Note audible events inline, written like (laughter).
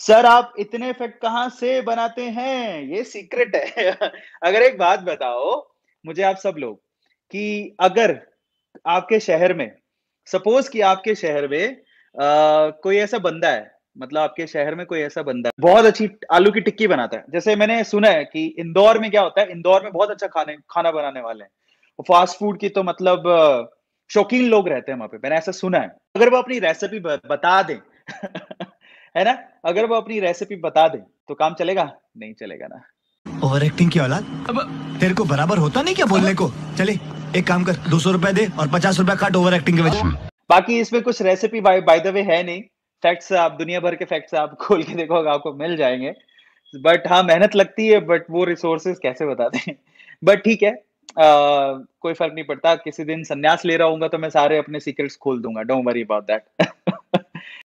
sir आप इतने effect कहाँ से बनाते हैं ये सीक्रेट है (laughs) अगर एक बात बताओ मुझे आप सब लोग कि अगर आपके शहर में सपोज कि आपके शहर में आ, कोई ऐसा बंदा है मतलब आपके शहर में कोई ऐसा बंदा है बहुत अच्छी आलू की टिक्की बनाता है जैसे मैंने सुना है कि इंदौर में क्या होता है इंदौर में बहुत अच्छा खाने खाना बनाने वाले हैं फास्ट फूड की तो मतलब शौकीन लोग रहते हैं वहां पे मैंने ऐसा सुना है अगर वो अपनी रेसिपी बता दें है ना अगर वो अपनी रेसिपी बता दे तो काम चलेगा नहीं चलेगा ना ओवर एक्टिंग की औलाद अब तेरे को बराबर होता नहीं क्या बोलने को चले एक काम कर दो सौ रुपए दे और पचास रुपए काट ओवर एक्टिंग के वजह बाकी इसमें कुछ recipe by by the way है नहीं फैक्ट्स आप दुनिया भर के फैक्ट्स आप खोल के देखोगे आपको मिल जाएंगे बट हाँ मेहनत लगती है बट वो रिसोर्सेज कैसे बताते हैं बट ठीक है आ, कोई फर्क नहीं पड़ता किसी दिन संन्यास ले रहा हूँ तो मैं सारे अपने सीक्रेट्स खोल दूंगा डोंट वरी अबाउट दैट